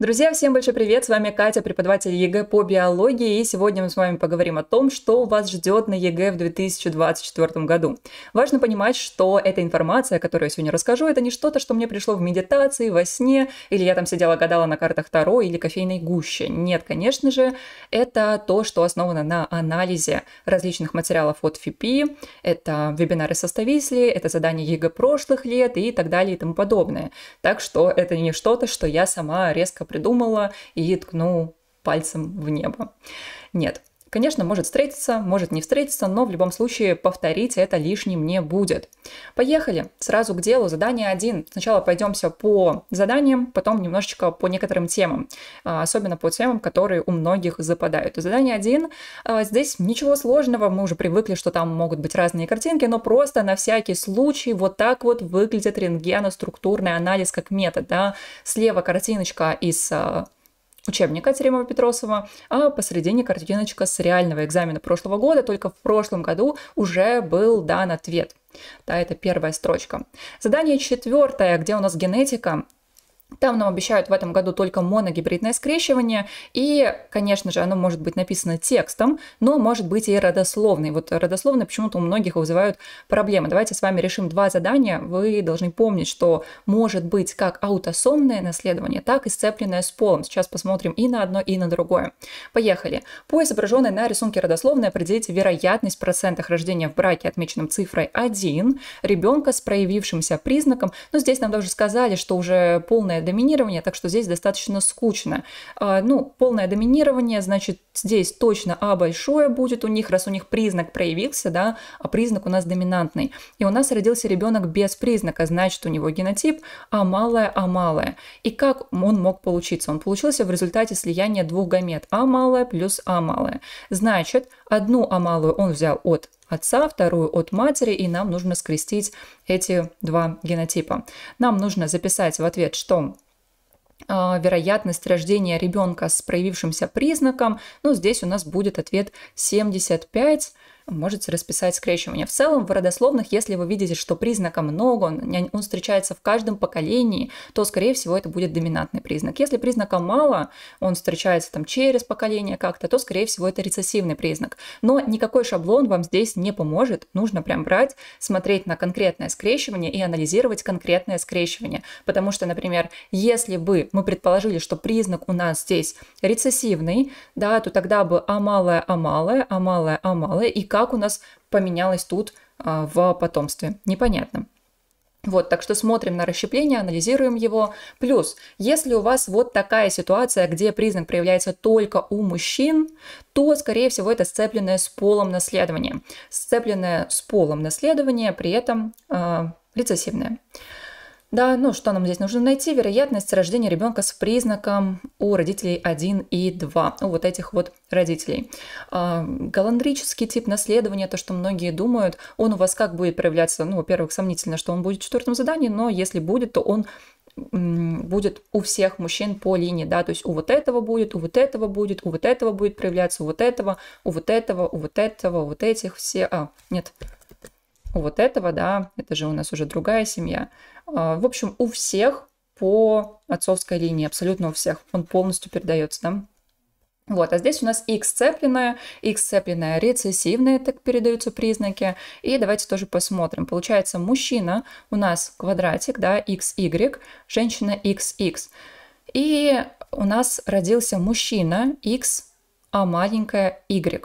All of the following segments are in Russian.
Друзья, всем большой привет! С вами Катя, преподаватель ЕГЭ по биологии, и сегодня мы с вами поговорим о том, что вас ждет на ЕГЭ в 2024 году. Важно понимать, что эта информация, которую я сегодня расскажу, это не что-то, что мне пришло в медитации, во сне, или я там сидела гадала на картах Таро или кофейной гуще. Нет, конечно же, это то, что основано на анализе различных материалов от ФИПИ, это вебинары составителей, это задания ЕГЭ прошлых лет и так далее и тому подобное. Так что это не что-то, что я сама резко придумала и ткнул пальцем в небо. Нет. Конечно, может встретиться, может не встретиться, но в любом случае повторить это лишним не будет. Поехали, сразу к делу, задание 1. Сначала пойдемся по заданиям, потом немножечко по некоторым темам, а, особенно по темам, которые у многих западают. Задание 1, а, здесь ничего сложного, мы уже привыкли, что там могут быть разные картинки, но просто на всякий случай вот так вот выглядит рентгеноструктурный анализ как метод. Да? Слева картиночка из а, учебника Теремова Петросова, а посредине картиночка с реального экзамена прошлого года, только в прошлом году уже был дан ответ. Да, это первая строчка. Задание четвертое, где у нас генетика, там нам обещают в этом году только моногибридное скрещивание, и, конечно же, оно может быть написано текстом, но может быть и родословный. Вот родословный почему-то у многих вызывают проблемы. Давайте с вами решим два задания. Вы должны помнить, что может быть как аутосомное наследование, так и сцепленное с полом. Сейчас посмотрим и на одно, и на другое. Поехали. По изображенной на рисунке родословной определите вероятность в процентах рождения в браке, отмеченном цифрой 1, ребенка с проявившимся признаком. Но здесь нам даже сказали, что уже полное полное доминирование, так что здесь достаточно скучно. А, ну, полное доминирование, значит, здесь точно А большое будет у них, раз у них признак проявился, да, а признак у нас доминантный. И у нас родился ребенок без признака, значит, у него генотип А малое, А малое. И как он мог получиться? Он получился в результате слияния двух гамет А малое плюс А малое. Значит, одну А малую он взял от отца, вторую от матери, и нам нужно скрестить эти два генотипа. Нам нужно записать в ответ, что а, вероятность рождения ребенка с проявившимся признаком, ну, здесь у нас будет ответ 75 можете расписать скрещивание. В целом, в родословных, если вы видите, что признака много, он, он встречается в каждом поколении, то, скорее всего, это будет доминантный признак. Если признака мало, он встречается там через поколение как-то, то, скорее всего, это рецессивный признак. Но никакой шаблон вам здесь не поможет. Нужно прям брать, смотреть на конкретное скрещивание и анализировать конкретное скрещивание. Потому что, например, если бы мы предположили, что признак у нас здесь рецессивный, да, то тогда бы А малое, А малое, А малое, А малое, и как как у нас поменялось тут а, в потомстве. Непонятно. Вот, так что смотрим на расщепление, анализируем его. Плюс, если у вас вот такая ситуация, где признак проявляется только у мужчин, то, скорее всего, это сцепленное с полом наследование. Сцепленное с полом наследование, при этом э, рецессивное. Да, ну что нам здесь нужно найти? Вероятность рождения ребенка с признаком у родителей 1 и 2, у вот этих вот родителей. А, галандрический тип наследования, то, что многие думают, он у вас как будет проявляться? Ну, во-первых, сомнительно, что он будет в четвертом задании, но если будет, то он будет у всех мужчин по линии, да, то есть у вот этого будет, у вот этого будет, у вот этого будет проявляться, у вот этого, у вот этого, у вот этого, у вот этих все, а, нет, у вот этого, да, это же у нас уже другая семья. А, в общем, у всех по отцовской линии, абсолютно у всех, он полностью передается, да. Вот, а здесь у нас X цепленная, X цепленная рецессивные, так передаются признаки. И давайте тоже посмотрим. Получается, мужчина у нас квадратик, да, XY, женщина XX. И у нас родился мужчина X, а маленькая Y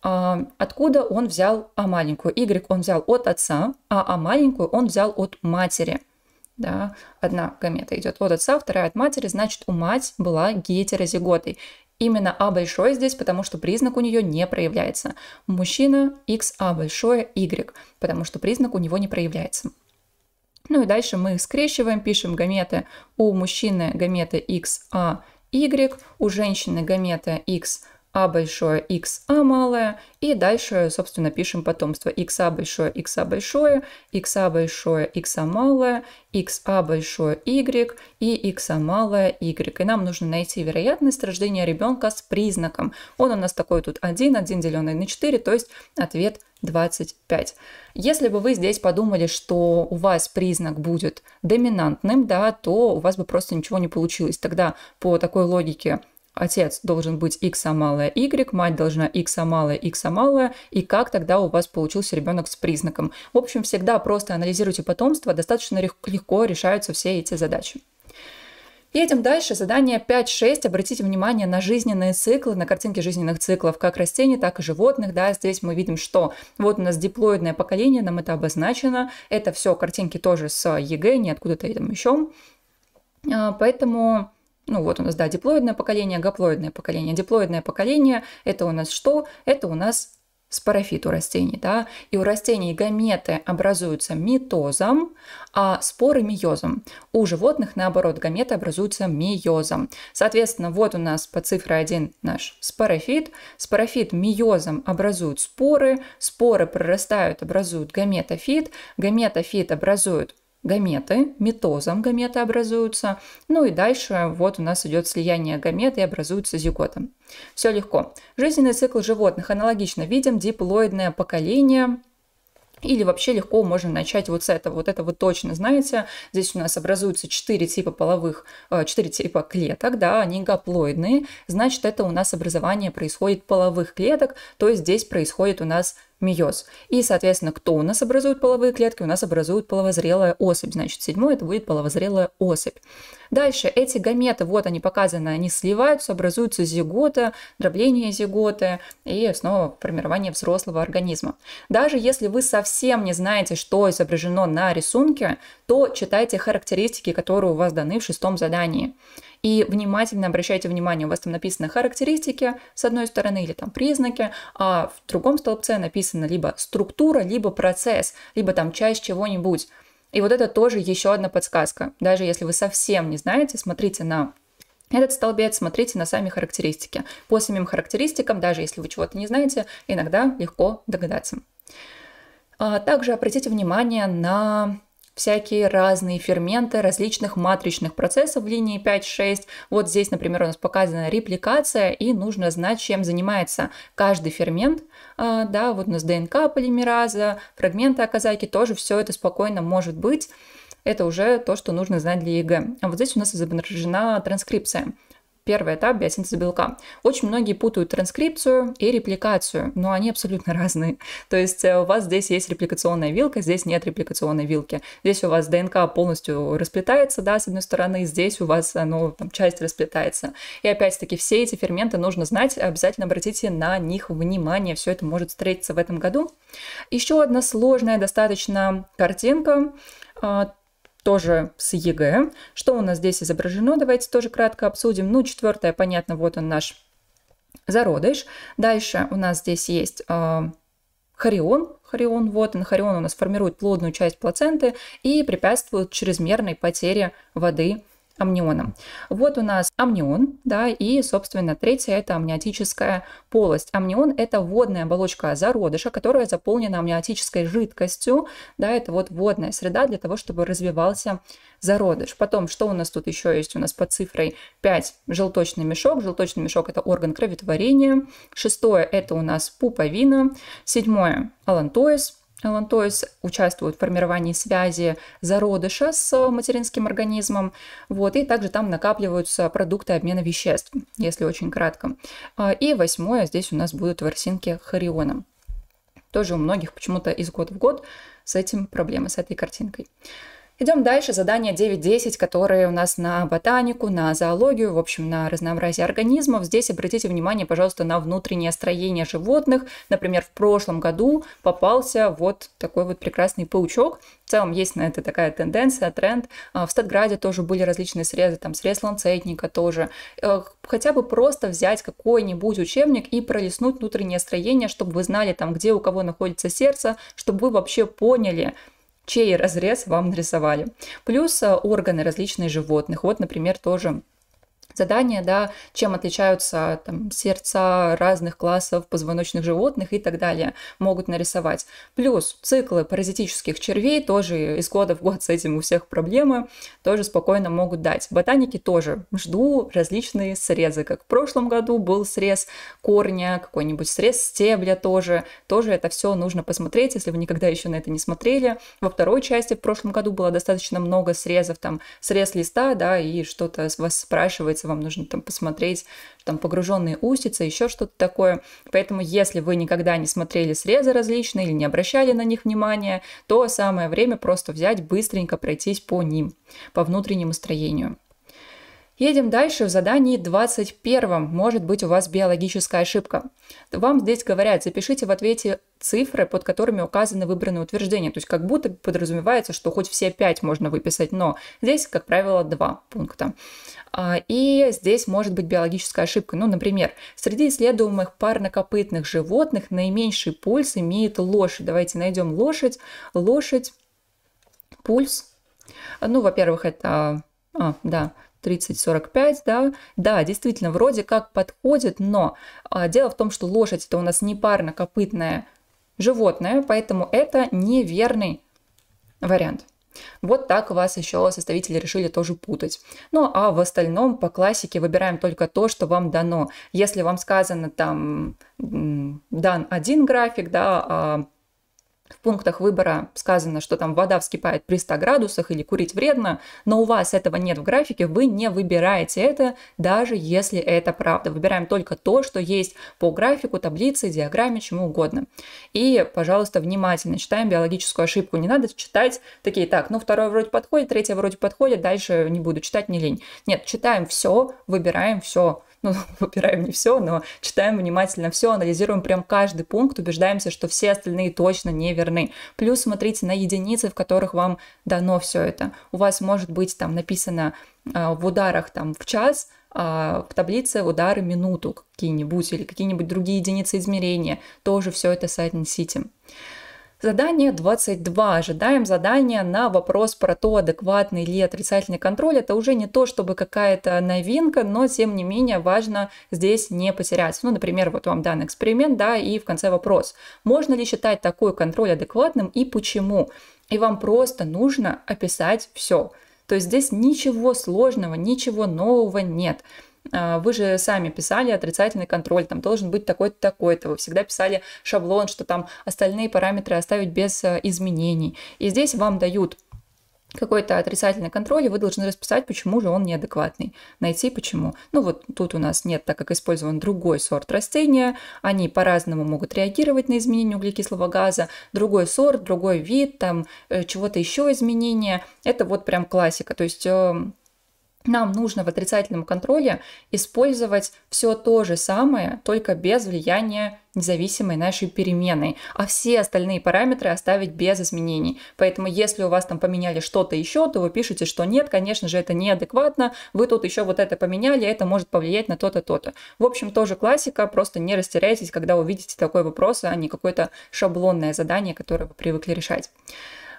откуда он взял А маленькую. Y он взял от отца, а А маленькую он взял от матери. Да, одна гамета идет от отца, вторая от матери, значит, у мать была гетерозиготой. Именно А большое здесь, потому что признак у нее не проявляется. Мужчина X а большое Y, потому что признак у него не проявляется. Ну и дальше мы скрещиваем, пишем гаметы. У мужчины гаметы XA, а Y, у женщины гаметы XA, а большое, xa а малое, и дальше, собственно, пишем потомство xa а большое, xa а большое, xa большое, xa малое, xa большое, y и xa малое, y. И нам нужно найти вероятность рождения ребенка с признаком. Он у нас такой тут 1, 1 деленный на 4, то есть ответ 25. Если бы вы здесь подумали, что у вас признак будет доминантным, да, то у вас бы просто ничего не получилось. Тогда по такой логике отец должен быть x, а малое y, мать должна x, а малое, x, а малое, и как тогда у вас получился ребенок с признаком. В общем, всегда просто анализируйте потомство, достаточно легко решаются все эти задачи. Едем дальше. Задание 5.6. Обратите внимание на жизненные циклы, на картинки жизненных циклов как растений, так и животных. Да, здесь мы видим, что вот у нас диплоидное поколение, нам это обозначено. Это все картинки тоже с ЕГЭ, не откуда-то там еще. А, поэтому ну вот у нас, да, диплоидное поколение, гаплоидное поколение. Диплоидное поколение – это у нас что? Это у нас спорофит у растений, да, и у растений гаметы образуются митозом, а споры миозом. У животных, наоборот, гаметы образуются миозом. Соответственно, вот у нас по цифре 1 наш спорофит. Спорофит миозом образуют споры, споры прорастают, образуют гаметофит, гаметофит образует гаметы, метозом гаметы образуются. Ну и дальше вот у нас идет слияние гамет и образуется зигота. Все легко. Жизненный цикл животных аналогично видим диплоидное поколение, или вообще легко можно начать вот с этого. Вот это вы точно знаете. Здесь у нас образуются 4 типа половых, 4 э, типа клеток, да, они гаплоидные. Значит, это у нас образование происходит половых клеток, то есть здесь происходит у нас мейоз. И, соответственно, кто у нас образует половые клетки? У нас образует половозрелая особь. Значит, седьмой это будет половозрелая особь. Дальше эти гаметы, вот они показаны, они сливаются, образуются зигота, дробление зиготы и снова формирование взрослого организма. Даже если вы совсем не знаете, что изображено на рисунке, то читайте характеристики, которые у вас даны в шестом задании и внимательно обращайте внимание, у вас там написаны характеристики с одной стороны или там признаки, а в другом столбце написано либо структура, либо процесс, либо там часть чего-нибудь. И вот это тоже еще одна подсказка. Даже если вы совсем не знаете, смотрите на этот столбец, смотрите на сами характеристики. По самим характеристикам, даже если вы чего-то не знаете, иногда легко догадаться. А также обратите внимание на всякие разные ферменты различных матричных процессов в линии 5-6. Вот здесь, например, у нас показана репликация, и нужно знать, чем занимается каждый фермент. А, да, вот у нас ДНК полимераза, фрагменты оказайки тоже все это спокойно может быть. Это уже то, что нужно знать для ЕГЭ. А вот здесь у нас изображена транскрипция первый этап биосинтеза белка. Очень многие путают транскрипцию и репликацию, но они абсолютно разные. То есть э, у вас здесь есть репликационная вилка, здесь нет репликационной вилки. Здесь у вас ДНК полностью расплетается, да, с одной стороны, здесь у вас, ну, там, часть расплетается. И опять-таки все эти ферменты нужно знать, обязательно обратите на них внимание, все это может встретиться в этом году. Еще одна сложная достаточно картинка а, тоже с ЕГЭ. Что у нас здесь изображено, давайте тоже кратко обсудим. Ну, четвертое, понятно, вот он наш зародыш. Дальше у нас здесь есть э, хорион. Хорион, вот он, хорион у нас формирует плодную часть плаценты и препятствует чрезмерной потере воды амнионом. Вот у нас амнион, да, и, собственно, третья – это амниотическая полость. Амнион – это водная оболочка зародыша, которая заполнена амниотической жидкостью, да, это вот водная среда для того, чтобы развивался зародыш. Потом, что у нас тут еще есть? У нас под цифрой 5 – желточный мешок. Желточный мешок – это орган кроветворения. Шестое – это у нас пуповина. Седьмое – алантоис. Лантоис участвует в формировании связи зародыша с материнским организмом, вот, и также там накапливаются продукты обмена веществ, если очень кратко. А, и восьмое, здесь у нас будут ворсинки хориона. Тоже у многих почему-то из года в год с этим проблемы, с этой картинкой. Идем дальше. Задание 9.10, которые у нас на ботанику, на зоологию, в общем, на разнообразие организмов. Здесь обратите внимание, пожалуйста, на внутреннее строение животных. Например, в прошлом году попался вот такой вот прекрасный паучок. В целом есть на это такая тенденция, тренд. А, в Статграде тоже были различные срезы, там срез ланцетника тоже. Э, хотя бы просто взять какой-нибудь учебник и пролистнуть внутреннее строение, чтобы вы знали там, где у кого находится сердце, чтобы вы вообще поняли, чей разрез вам нарисовали. Плюс э, органы различных животных. Вот, например, тоже задания, да, чем отличаются там, сердца разных классов позвоночных животных и так далее, могут нарисовать. Плюс циклы паразитических червей тоже из года в год с этим у всех проблемы, тоже спокойно могут дать. Ботаники тоже жду различные срезы, как в прошлом году был срез корня, какой-нибудь срез стебля тоже. Тоже это все нужно посмотреть, если вы никогда еще на это не смотрели. Во второй части в прошлом году было достаточно много срезов, там срез листа, да, и что-то вас спрашивается устрицы, вам нужно там посмотреть, там погруженные устицы, еще что-то такое. Поэтому, если вы никогда не смотрели срезы различные или не обращали на них внимания, то самое время просто взять, быстренько пройтись по ним, по внутреннему строению. Едем дальше в задании 21. Может быть у вас биологическая ошибка. Вам здесь говорят, запишите в ответе цифры, под которыми указаны выбранные утверждения. То есть как будто подразумевается, что хоть все пять можно выписать, но здесь, как правило, два пункта. А, и здесь может быть биологическая ошибка. Ну, например, среди исследуемых парнокопытных животных наименьший пульс имеет лошадь. Давайте найдем лошадь. Лошадь, пульс. Ну, во-первых, это... А, да, 30-45, да, да, действительно, вроде как подходит, но а, дело в том, что лошадь это у нас не парно-копытное животное, поэтому это неверный вариант. Вот так вас еще составители решили тоже путать. Ну а в остальном по классике выбираем только то, что вам дано. Если вам сказано там дан один график, да, а в пунктах выбора сказано, что там вода вскипает при 100 градусах или курить вредно, но у вас этого нет в графике, вы не выбираете это, даже если это правда. Выбираем только то, что есть по графику, таблице, диаграмме, чему угодно. И, пожалуйста, внимательно читаем биологическую ошибку. Не надо читать такие, так, ну второе вроде подходит, третье вроде подходит, дальше не буду читать, не лень. Нет, читаем все, выбираем все ну, выбираем не все, но читаем внимательно все, анализируем прям каждый пункт, убеждаемся, что все остальные точно не верны. Плюс смотрите на единицы, в которых вам дано все это. У вас может быть там написано э, в ударах там в час, а, в таблице удары минуту какие-нибудь или какие-нибудь другие единицы измерения, тоже все это соотнесите. Задание 22. Ожидаем задания на вопрос про то, адекватный ли отрицательный контроль. Это уже не то, чтобы какая-то новинка, но тем не менее важно здесь не потерять. Ну, например, вот вам данный эксперимент, да, и в конце вопрос. Можно ли считать такой контроль адекватным и почему? И вам просто нужно описать все. То есть здесь ничего сложного, ничего нового нет. А, вы же сами писали отрицательный контроль, там должен быть такой-то, такой-то. Вы всегда писали шаблон, что там остальные параметры оставить без э, изменений. И здесь вам дают какой-то отрицательный контроль, и вы должны расписать, почему же он неадекватный. Найти почему. Ну вот тут у нас нет, так как использован другой сорт растения, они по-разному могут реагировать на изменение углекислого газа, другой сорт, другой вид, там э, чего-то еще изменение. Это вот прям классика. То есть эм, нам нужно в отрицательном контроле использовать все то же самое, только без влияния независимой нашей переменной, а все остальные параметры оставить без изменений. Поэтому если у вас там поменяли что-то еще, то вы пишете, что нет, конечно же, это неадекватно, вы тут еще вот это поменяли, это может повлиять на то-то, то-то. В общем, тоже классика, просто не растеряйтесь, когда увидите такой вопрос, а не какое-то шаблонное задание, которое вы привыкли решать.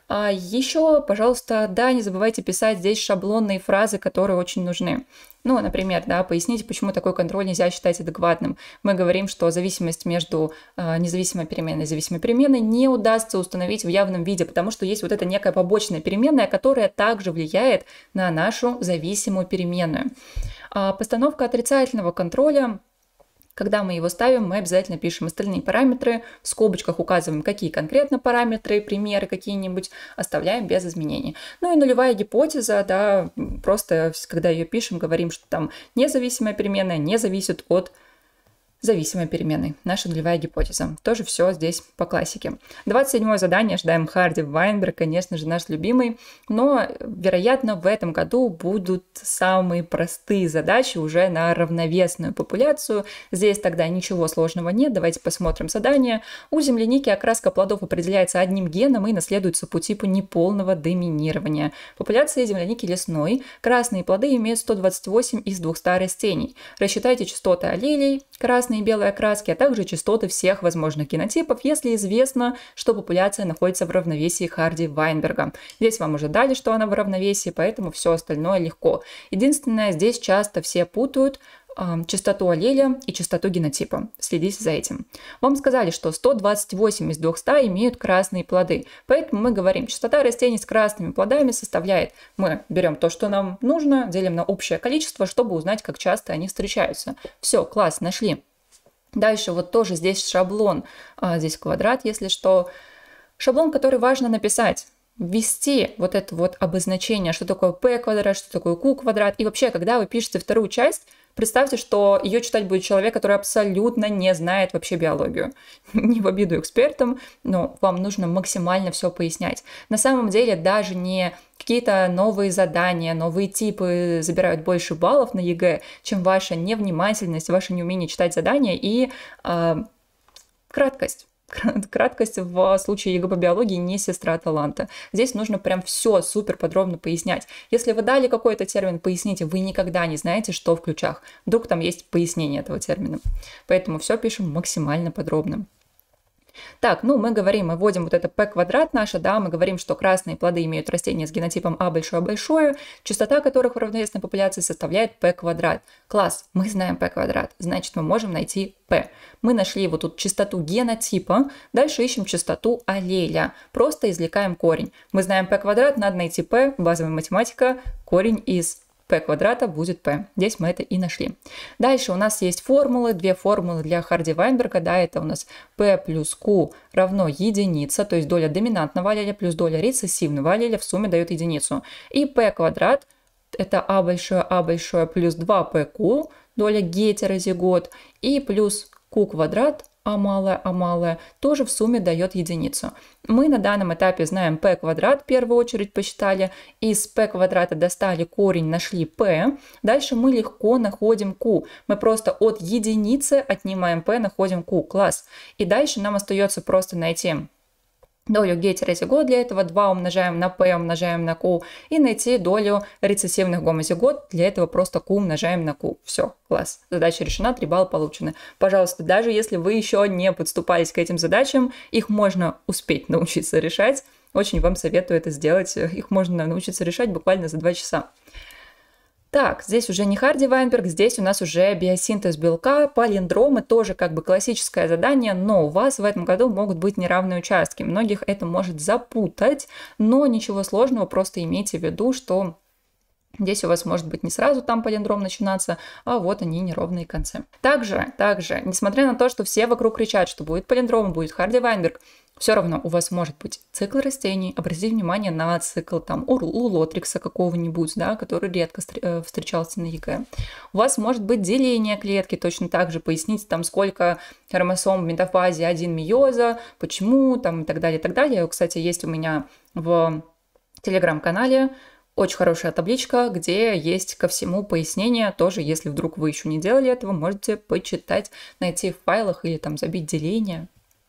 А еще, пожалуйста, да, не забывайте писать здесь шаблонные фразы, которые очень нужны. Ну, например, да, поясните, почему такой контроль нельзя считать адекватным. Мы говорим, что зависимость между э, независимой переменной и зависимой переменной не удастся установить в явном виде, потому что есть вот эта некая побочная переменная, которая также влияет на нашу зависимую переменную. А постановка отрицательного контроля когда мы его ставим, мы обязательно пишем остальные параметры, в скобочках указываем, какие конкретно параметры, примеры какие-нибудь, оставляем без изменений. Ну и нулевая гипотеза, да, просто когда ее пишем, говорим, что там независимая переменная не зависит от зависимой переменной. Наша нулевая гипотеза. Тоже все здесь по классике. 27 задание. Ждаем Харди Вайнберг, конечно же, наш любимый. Но, вероятно, в этом году будут самые простые задачи уже на равновесную популяцию. Здесь тогда ничего сложного нет. Давайте посмотрим задание. У земляники окраска плодов определяется одним геном и наследуется по типу неполного доминирования. Популяция земляники лесной. Красные плоды имеют 128 из 200 растений. Рассчитайте частоты аллелей, красные и белые окраски, а также частоты всех возможных генотипов, если известно, что популяция находится в равновесии Харди-Вайнберга. Здесь вам уже дали, что она в равновесии, поэтому все остальное легко. Единственное, здесь часто все путают частоту аллеля и частоту генотипа. Следите за этим. Вам сказали, что 128 из 200 имеют красные плоды. Поэтому мы говорим, частота растений с красными плодами составляет... Мы берем то, что нам нужно, делим на общее количество, чтобы узнать, как часто они встречаются. Все, класс, нашли. Дальше вот тоже здесь шаблон. А, здесь квадрат, если что. Шаблон, который важно написать ввести вот это вот обозначение, что такое p квадрат, что такое q квадрат. И вообще, когда вы пишете вторую часть, представьте, что ее читать будет человек, который абсолютно не знает вообще биологию. не в обиду экспертам, но вам нужно максимально все пояснять. На самом деле даже не какие-то новые задания, новые типы забирают больше баллов на ЕГЭ, чем ваша невнимательность, ваше неумение читать задания и э, краткость краткость в случае ЕГЭ по биологии не сестра таланта. Здесь нужно прям все супер подробно пояснять. Если вы дали какой-то термин, поясните, вы никогда не знаете, что в ключах. Вдруг там есть пояснение этого термина. Поэтому все пишем максимально подробно. Так, ну мы говорим, мы вводим вот это p квадрат наше, да, мы говорим, что красные плоды имеют растения с генотипом А большое большое, частота которых в равновесной популяции составляет p квадрат. Класс, мы знаем p квадрат, значит мы можем найти p. Мы нашли вот тут частоту генотипа, дальше ищем частоту аллеля, просто извлекаем корень. Мы знаем p квадрат, надо найти p, базовая математика, корень из p квадрата будет p. Здесь мы это и нашли. Дальше у нас есть формулы, две формулы для Харди Вайнберга. Да, это у нас p плюс q равно единица, то есть доля доминантного аллеля плюс доля рецессивного аллеля в сумме дает единицу. И p квадрат это а большое, а большое плюс 2pq, доля гетерозигот, и плюс q квадрат а малое, а малое, тоже в сумме дает единицу. Мы на данном этапе знаем p квадрат, в первую очередь посчитали, из p квадрата достали корень, нашли p, дальше мы легко находим q, мы просто от единицы отнимаем p, находим q, класс. И дальше нам остается просто найти долю гетерозигот для этого 2 умножаем на p умножаем на q и найти долю рецессивных гомозигот. Для этого просто q умножаем на q. Все, класс. Задача решена, 3 балла получены. Пожалуйста, даже если вы еще не подступались к этим задачам, их можно успеть научиться решать. Очень вам советую это сделать. Их можно научиться решать буквально за 2 часа. Так, здесь уже не Харди Вайнберг, здесь у нас уже биосинтез белка, палиндромы, тоже как бы классическое задание, но у вас в этом году могут быть неравные участки. Многих это может запутать, но ничего сложного, просто имейте в виду, что Здесь у вас может быть не сразу там палиндром начинаться, а вот они неровные концы. Также, также, несмотря на то, что все вокруг кричат, что будет палиндром, будет Харди Вайнберг, все равно у вас может быть цикл растений, обратите внимание на цикл там у лотрикса какого-нибудь, да, который редко э, встречался на ЕГЭ. У вас может быть деление клетки, точно так же поясните там сколько хромосом в метафазе один миоза, почему там и так далее, и так далее. Кстати, есть у меня в телеграм-канале очень хорошая табличка, где есть ко всему пояснение. Тоже, если вдруг вы еще не делали этого, можете почитать, найти в файлах или там забить деление.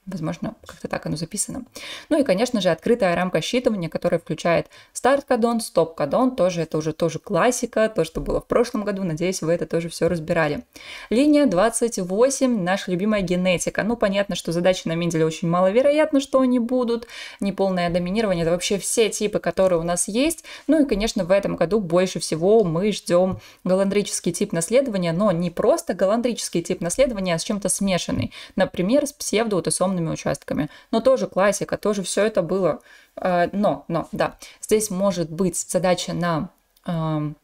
Возможно, как-то так оно записано. Ну и, конечно же, открытая рамка считывания, которая включает старт-кадон, стоп-кадон. Тоже это уже тоже классика, то, что было в прошлом году. Надеюсь, вы это тоже все разбирали. Линия 28, наша любимая генетика. Ну, понятно, что задачи на Менделе очень маловероятно, что они будут. Неполное доминирование – это вообще все типы, которые у нас есть. Ну и, конечно, в этом году больше всего мы ждем галандрический тип наследования, но не просто галандрический тип наследования, а с чем-то смешанный. Например, с псевдоутосомным ровными участками. Но тоже классика, тоже все это было. Э, но, но, да, здесь может быть задача на эм,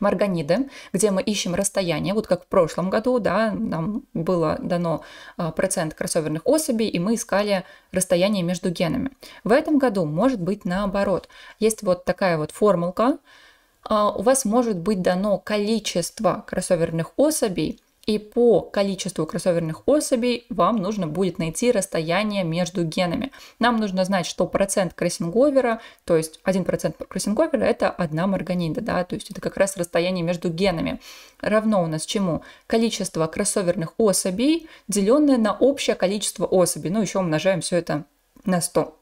Марганиды, где мы ищем расстояние, вот как в прошлом году, да, нам было дано э, процент кроссоверных особей, и мы искали расстояние между генами. В этом году может быть наоборот. Есть вот такая вот формулка, э, у вас может быть дано количество кроссоверных особей и по количеству кроссоверных особей вам нужно будет найти расстояние между генами. Нам нужно знать, что процент кроссинговера, то есть один процент кроссинговера это одна марганида, да, то есть это как раз расстояние между генами. Равно у нас чему? Количество кроссоверных особей, деленное на общее количество особей. Ну, еще умножаем все это на 100.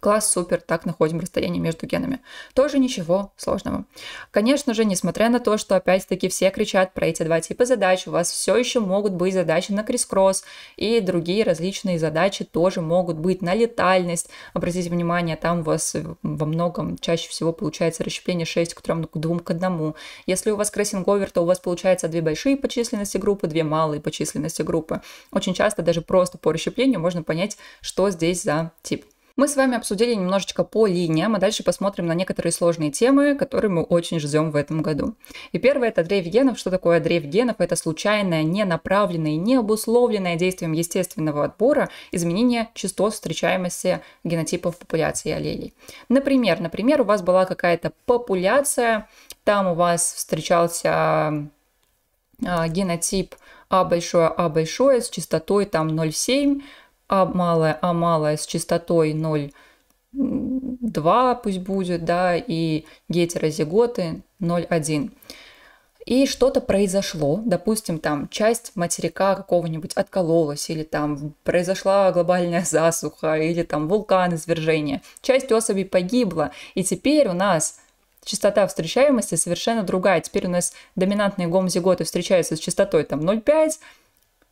Класс супер, так находим расстояние между генами. Тоже ничего сложного. Конечно же, несмотря на то, что опять-таки все кричат про эти два типа задач, у вас все еще могут быть задачи на крис-кросс и другие различные задачи тоже могут быть на летальность. Обратите внимание, там у вас во многом чаще всего получается расщепление 6 к 3, к 2, к 1. Если у вас крессинговер, то у вас получается две большие по численности группы, две малые по численности группы. Очень часто даже просто по расщеплению можно понять, что здесь за тип. Мы с вами обсудили немножечко по линиям, а дальше посмотрим на некоторые сложные темы, которые мы очень ждем в этом году. И первое – это древ генов. Что такое древ генов? Это случайное, не направленное, не обусловленное действием естественного отбора изменение частот встречаемости генотипов популяции аллелей. Например, например, у вас была какая-то популяция, там у вас встречался а, генотип А большое А большое с частотой там 0,7, а малое, А малое с частотой 0,2 пусть будет, да, и гетерозиготы 0,1 и что-то произошло, допустим, там часть материка какого-нибудь откололась, или там произошла глобальная засуха, или там вулкан, извержение, часть особей погибла, и теперь у нас частота встречаемости совершенно другая. Теперь у нас доминантные гомозиготы встречаются с частотой там 0,5,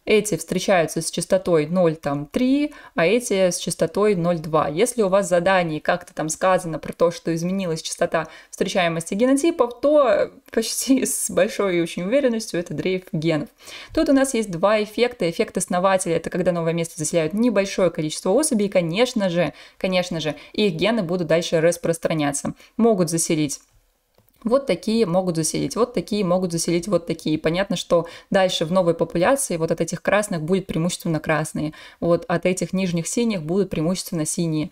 эти встречаются с частотой 0,3, а эти с частотой 0,2. Если у вас в задании как-то там сказано про то, что изменилась частота встречаемости генотипов, то почти с большой и очень уверенностью это дрейф генов. Тут у нас есть два эффекта. Эффект основателя – это когда новое место заселяют небольшое количество особей, и, конечно же, конечно же, их гены будут дальше распространяться. Могут заселить вот такие могут заселить, вот такие могут заселить, вот такие. Понятно, что дальше в новой популяции вот от этих красных будет преимущественно красные, вот от этих нижних синих будут преимущественно синие.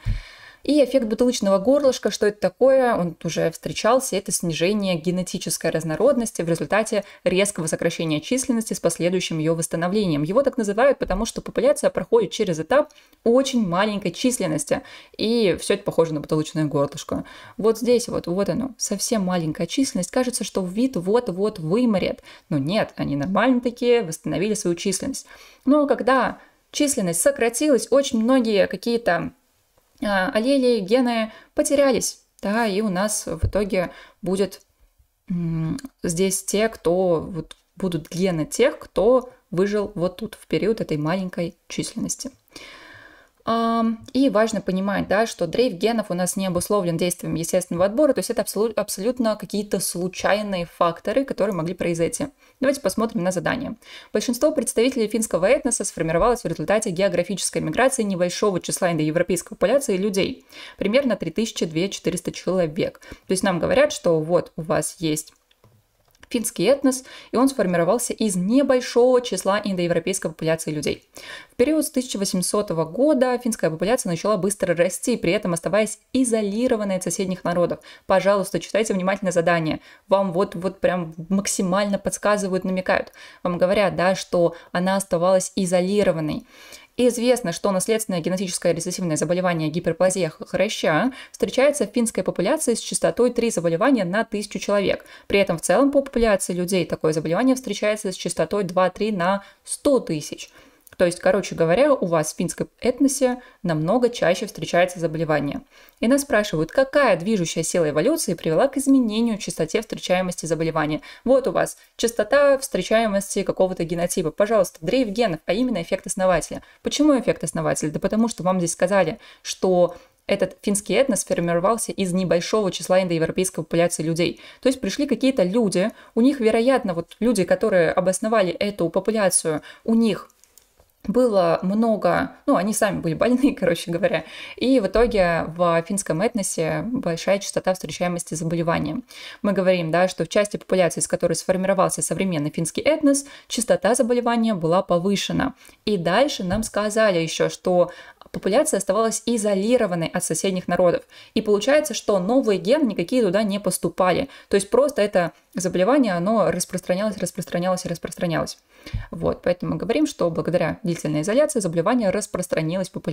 И эффект бутылочного горлышка, что это такое, он уже встречался, это снижение генетической разнородности в результате резкого сокращения численности с последующим ее восстановлением. Его так называют, потому что популяция проходит через этап очень маленькой численности, и все это похоже на бутылочное горлышко. Вот здесь вот, вот оно, совсем маленькая численность, кажется, что вид вот-вот выморет. Но нет, они нормально такие, восстановили свою численность. Но когда численность сократилась, очень многие какие-то аллели, а гены потерялись, да, и у нас в итоге будет здесь те, кто вот будут гены тех, кто выжил вот тут в период этой маленькой численности. И важно понимать, да, что дрейф генов у нас не обусловлен действием естественного отбора, то есть это абсолютно какие-то случайные факторы, которые могли произойти. Давайте посмотрим на задание. Большинство представителей финского этноса сформировалось в результате географической миграции небольшого числа индоевропейской популяции людей, примерно 3400 человек. То есть нам говорят, что вот у вас есть финский этнос, и он сформировался из небольшого числа индоевропейской популяции людей. В период с 1800 года финская популяция начала быстро расти, при этом оставаясь изолированной от соседних народов. Пожалуйста, читайте внимательно задание. Вам вот, вот прям максимально подсказывают, намекают. Вам говорят, да, что она оставалась изолированной. И известно, что наследственное генетическое рецессивное заболевание гиперплазия хряща встречается в финской популяции с частотой 3 заболевания на 1000 человек. При этом в целом по популяции людей такое заболевание встречается с частотой 2-3 на 100 тысяч. То есть, короче говоря, у вас в финском этносе намного чаще встречается заболевание. И нас спрашивают, какая движущая сила эволюции привела к изменению в частоте встречаемости заболевания. Вот у вас частота встречаемости какого-то генотипа. Пожалуйста, дрейф генов, а именно эффект основателя. Почему эффект основателя? Да потому что вам здесь сказали, что этот финский этнос формировался из небольшого числа индоевропейской популяции людей. То есть пришли какие-то люди, у них, вероятно, вот люди, которые обосновали эту популяцию, у них было много, ну, они сами были больны, короче говоря, и в итоге в финском этносе большая частота встречаемости заболевания. Мы говорим, да, что в части популяции, с которой сформировался современный финский этнос, частота заболевания была повышена. И дальше нам сказали еще, что популяция оставалась изолированной от соседних народов. И получается, что новые гены никакие туда не поступали. То есть просто это заболевание, оно распространялось, распространялось и распространялось. Вот, поэтому мы говорим, что благодаря длительной изоляции заболевание распространилось в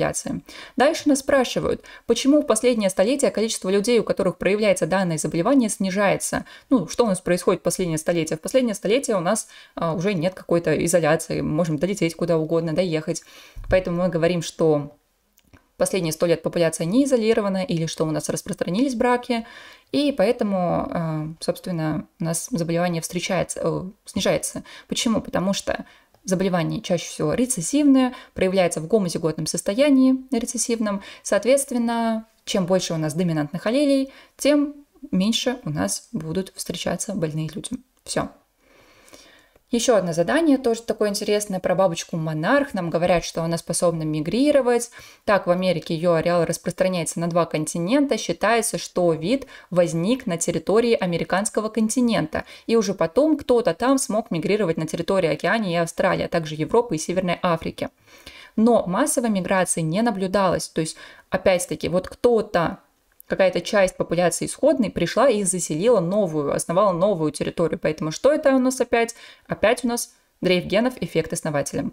Дальше нас спрашивают, почему в последнее столетие количество людей, у которых проявляется данное заболевание, снижается? Ну, что у нас происходит в последнее столетие? В последнее столетие у нас а, уже нет какой-то изоляции, мы можем долететь куда угодно, доехать. Поэтому мы говорим, что последние сто лет популяция не изолирована или что у нас распространились браки, и поэтому, э, собственно, у нас заболевание встречается, э, снижается. Почему? Потому что заболевание чаще всего рецессивные, проявляется в гомозиготном состоянии рецессивном. Соответственно, чем больше у нас доминантных аллелей, тем меньше у нас будут встречаться больные люди. Все. Еще одно задание тоже такое интересное про бабочку монарх. Нам говорят, что она способна мигрировать. Так, в Америке ее ареал распространяется на два континента. Считается, что вид возник на территории американского континента. И уже потом кто-то там смог мигрировать на территории Океании и Австралии, а также Европы и Северной Африки. Но массовой миграции не наблюдалось. То есть, опять-таки, вот кто-то какая-то часть популяции исходной пришла и заселила новую, основала новую территорию. Поэтому что это у нас опять? Опять у нас дрейф генов эффект основателя.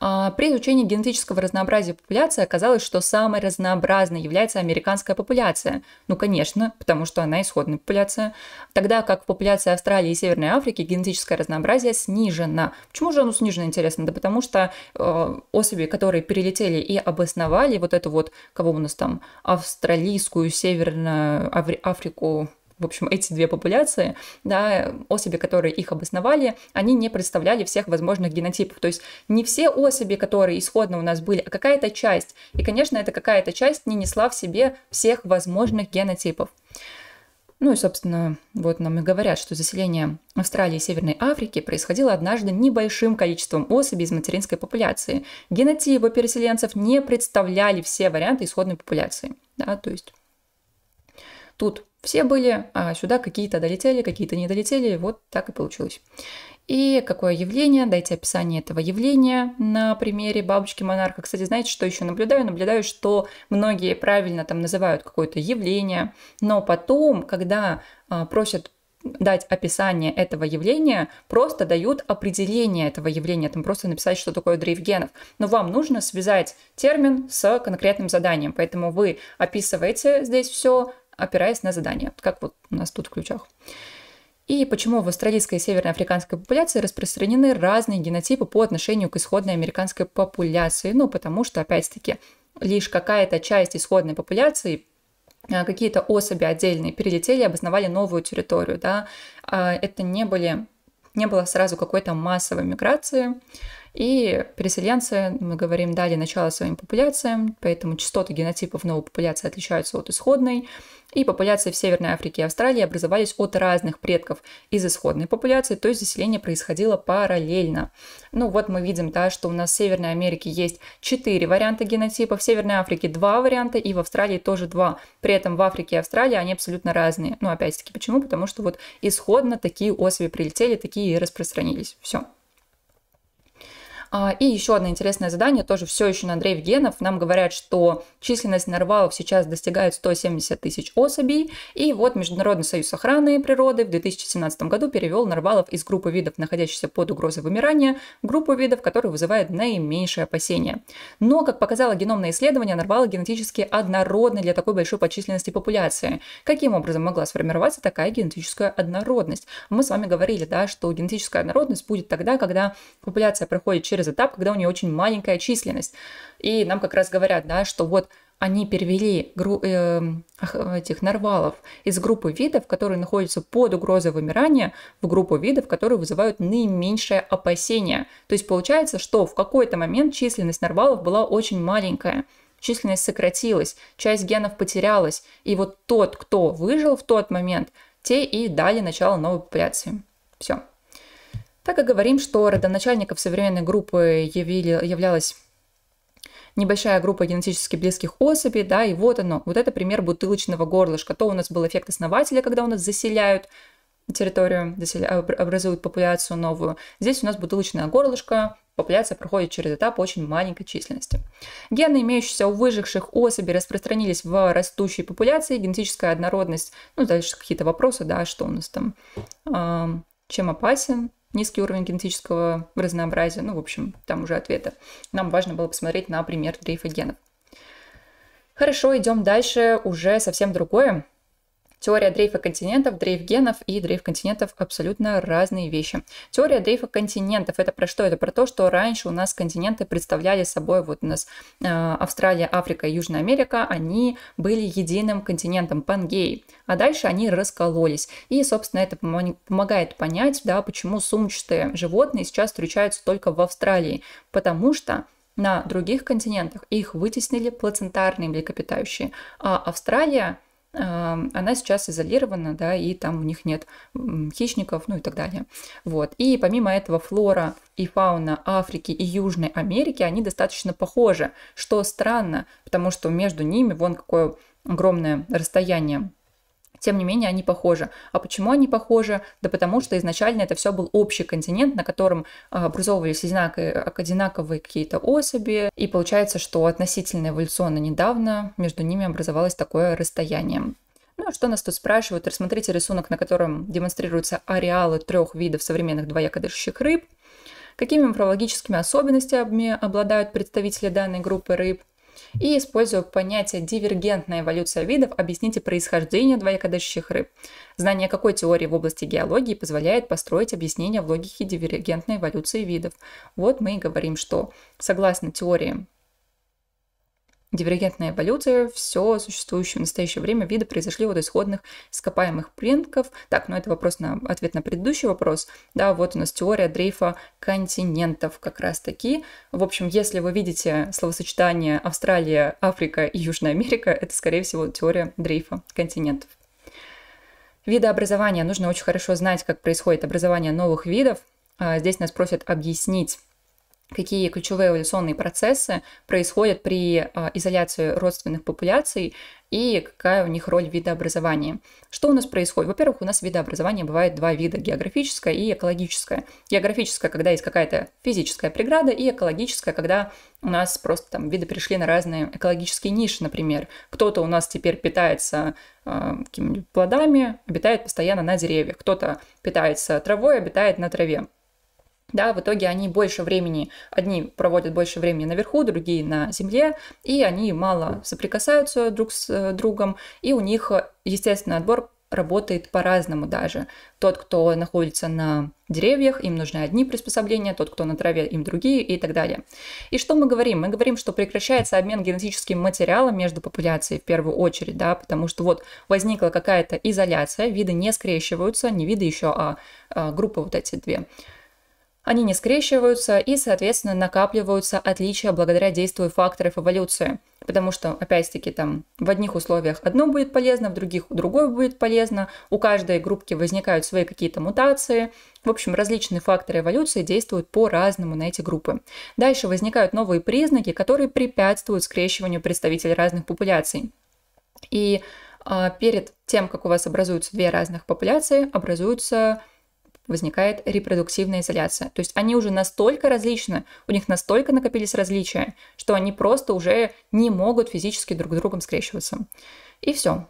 А, при изучении генетического разнообразия популяции оказалось, что самой разнообразной является американская популяция. Ну, конечно, потому что она исходная популяция. Тогда как в популяции Австралии и Северной Африки генетическое разнообразие снижено. Почему же оно снижено, интересно? Да потому что э, особи, которые перелетели и обосновали вот эту вот, кого у нас там, австралийскую, северную Африку, в общем, эти две популяции, да, особи, которые их обосновали, они не представляли всех возможных генотипов. То есть не все особи, которые исходно у нас были, а какая-то часть. И, конечно, эта какая-то часть не несла в себе всех возможных генотипов. Ну и, собственно, вот нам и говорят, что заселение Австралии и Северной Африки происходило однажды небольшим количеством особей из материнской популяции. Генотипы переселенцев не представляли все варианты исходной популяции. Да, то есть тут все были, а сюда какие-то долетели, какие-то не долетели, вот так и получилось. И какое явление? Дайте описание этого явления на примере бабочки-монарха. Кстати, знаете, что еще наблюдаю? Наблюдаю, что многие правильно там называют какое-то явление, но потом, когда а, просят дать описание этого явления, просто дают определение этого явления, там просто написать, что такое дрейф генов. Но вам нужно связать термин с конкретным заданием, поэтому вы описываете здесь все, опираясь на задание, как вот у нас тут в ключах. И почему в австралийской и северноафриканской популяции распространены разные генотипы по отношению к исходной американской популяции? Ну, потому что, опять-таки, лишь какая-то часть исходной популяции а, какие-то особи отдельные перелетели, обосновали новую территорию, да, а, это не были, не было сразу какой-то массовой миграции, и переселенцы, мы говорим, дали начало своим популяциям, поэтому частоты генотипов новой популяции отличаются от исходной. И популяции в Северной Африке и Австралии образовались от разных предков из исходной популяции, то есть заселение происходило параллельно. Ну вот мы видим, да, что у нас в Северной Америке есть 4 варианта генотипа, в Северной Африке 2 варианта и в Австралии тоже 2. При этом в Африке и Австралии они абсолютно разные. Ну опять-таки почему? Потому что вот исходно такие особи прилетели, такие и распространились. Все. А, и еще одно интересное задание, тоже все еще на дрейф генов. Нам говорят, что численность нарвалов сейчас достигает 170 тысяч особей. И вот Международный союз охраны природы в 2017 году перевел нарвалов из группы видов, находящихся под угрозой вымирания, в группу видов, которые вызывают наименьшие опасения. Но, как показало геномное исследование, нарвалы генетически однородны для такой большой по численности популяции. Каким образом могла сформироваться такая генетическая однородность? Мы с вами говорили, да, что генетическая однородность будет тогда, когда популяция проходит через через этап, когда у нее очень маленькая численность. И нам как раз говорят, да, что вот они перевели гру- э, этих нарвалов из группы видов, которые находятся под угрозой вымирания, в группу видов, которые вызывают наименьшее опасение. То есть получается, что в какой-то момент численность нарвалов была очень маленькая численность сократилась, часть генов потерялась, и вот тот, кто выжил в тот момент, те и дали начало новой популяции. Все. Так и говорим, что родоначальников современной группы явили, являлась небольшая группа генетически близких особей, да, и вот оно, вот это пример бутылочного горлышка. То у нас был эффект основателя, когда у нас заселяют территорию, заселя... А, образуют популяцию новую. Здесь у нас бутылочное горлышко, популяция проходит через этап очень маленькой численности. Гены, имеющиеся у выживших особей, распространились в растущей популяции, генетическая однородность, ну, дальше какие-то вопросы, да, что у нас там, чем опасен, низкий уровень генетического разнообразия, ну, в общем, там уже ответы. Нам важно было посмотреть на пример дрейфа генов. Хорошо, идем дальше, уже совсем другое. Теория дрейфа континентов, дрейф генов и дрейф континентов – абсолютно разные вещи. Теория дрейфа континентов – это про что? Это про то, что раньше у нас континенты представляли собой, вот у нас э, Австралия, Африка, Южная Америка, они были единым континентом, пангеей. А дальше они раскололись. И, собственно, это помогает понять, да, почему сумчатые животные сейчас встречаются только в Австралии. Потому что на других континентах их вытеснили плацентарные млекопитающие, а Австралия Эм, она сейчас изолирована, да, и там у них нет хищников, ну и так далее. Вот. И помимо этого флора и фауна Африки и Южной Америки, они достаточно похожи, что странно, потому что между ними вон какое огромное расстояние тем не менее они похожи. А почему они похожи? Да потому что изначально это все был общий континент, на котором а, образовывались одинаковые, какие-то особи, и получается, что относительно эволюционно недавно между ними образовалось такое расстояние. Ну, а что нас тут спрашивают? Рассмотрите рисунок, на котором демонстрируются ареалы трех видов современных двоякодышащих рыб. Какими морфологическими особенностями обладают представители данной группы рыб? И, используя понятие дивергентная эволюция видов, объясните происхождение двоякодышащих рыб. Знание какой теории в области геологии позволяет построить объяснение в логике дивергентной эволюции видов. Вот мы и говорим, что согласно теории дивергентная эволюция, все существующие в настоящее время виды произошли от исходных ископаемых предков. Так, ну это вопрос на ответ на предыдущий вопрос. Да, вот у нас теория дрейфа континентов как раз таки. В общем, если вы видите словосочетание Австралия, Африка и Южная Америка, это, скорее всего, теория дрейфа континентов. Видообразование. Нужно очень хорошо знать, как происходит образование новых видов. А, здесь нас просят объяснить какие ключевые эволюционные процессы происходят при а, изоляции родственных популяций и какая у них роль видообразования. Что у нас происходит? Во-первых, у нас видообразование бывает два вида – географическое и экологическое. Географическое, когда есть какая-то физическая преграда, и экологическое, когда у нас просто там виды пришли на разные экологические ниши, например. Кто-то у нас теперь питается э, какими-нибудь плодами, обитает постоянно на деревьях, кто-то питается травой, обитает на траве да, в итоге они больше времени, одни проводят больше времени наверху, другие на земле, и они мало соприкасаются друг с э, другом, и у них естественно, отбор работает по-разному даже. Тот, кто находится на деревьях, им нужны одни приспособления, тот, кто на траве, им другие и так далее. И что мы говорим? Мы говорим, что прекращается обмен генетическим материалом между популяцией в первую очередь, да, потому что вот возникла какая-то изоляция, виды не скрещиваются, не виды еще, а, а группы вот эти две. Они не скрещиваются и, соответственно, накапливаются отличия благодаря действию факторов эволюции. Потому что, опять-таки, там в одних условиях одно будет полезно, в других другое будет полезно. У каждой группки возникают свои какие-то мутации. В общем, различные факторы эволюции действуют по-разному на эти группы. Дальше возникают новые признаки, которые препятствуют скрещиванию представителей разных популяций. И э, перед тем, как у вас образуются две разных популяции, образуются возникает репродуктивная изоляция. То есть они уже настолько различны, у них настолько накопились различия, что они просто уже не могут физически друг с другом скрещиваться. И все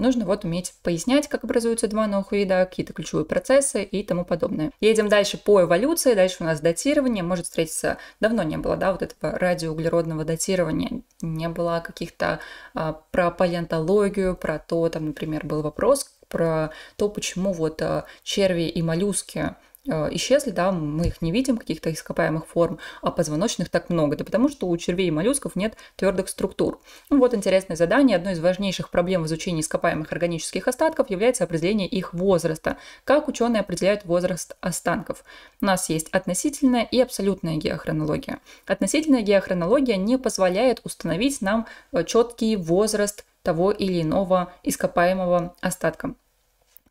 нужно вот уметь пояснять, как образуются два новых вида, какие-то ключевые процессы и тому подобное. Едем дальше по эволюции, дальше у нас датирование, может встретиться, давно не было, да, вот этого радиоуглеродного датирования, не было каких-то а, про палеонтологию, про то, там, например, был вопрос про то, почему вот а, черви и моллюски Э, исчезли, да, мы их не видим, каких-то ископаемых форм, а позвоночных так много, да потому что у червей и моллюсков нет твердых структур. Ну, вот интересное задание. Одной из важнейших проблем в изучении ископаемых органических остатков является определение их возраста. Как ученые определяют возраст останков? У нас есть относительная и абсолютная геохронология. Относительная геохронология не позволяет установить нам э, четкий возраст того или иного ископаемого остатка.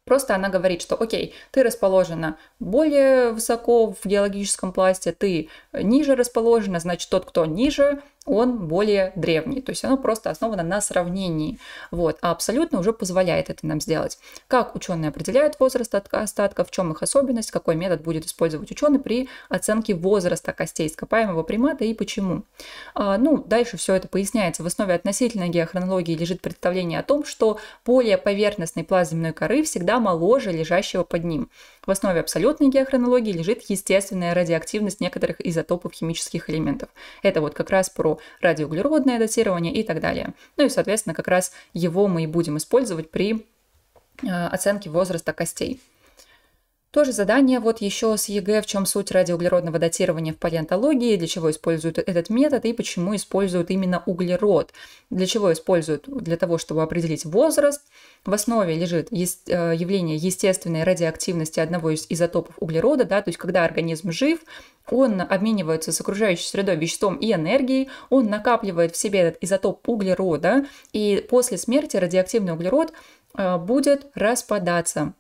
Просто она говорит, что окей, ты расположена более высоко в геологическом пласте, ты ниже расположена, значит тот, кто ниже, он более древний, то есть оно просто основано на сравнении, вот, а абсолютно уже позволяет это нам сделать. Как ученые определяют возраст остатка, в чем их особенность, какой метод будет использовать ученый при оценке возраста костей ископаемого примата и почему. А, ну, дальше все это поясняется. В основе относительной геохронологии лежит представление о том, что более поверхностный пласт земной коры всегда моложе лежащего под ним. В основе абсолютной геохронологии лежит естественная радиоактивность некоторых изотопов химических элементов. Это вот как раз про радиоуглеродное датирование и так далее. Ну и, соответственно, как раз его мы и будем использовать при э, оценке возраста костей. Тоже задание вот еще с ЕГЭ, в чем суть радиоуглеродного датирования в палеонтологии, для чего используют этот метод и почему используют именно углерод. Для чего используют? Для того, чтобы определить возраст. В основе лежит э, явление естественной радиоактивности одного из изотопов углерода, да, то есть когда организм жив, он обменивается с окружающей средой веществом и энергией, он накапливает в себе этот изотоп углерода, и после смерти радиоактивный углерод э, будет распадаться.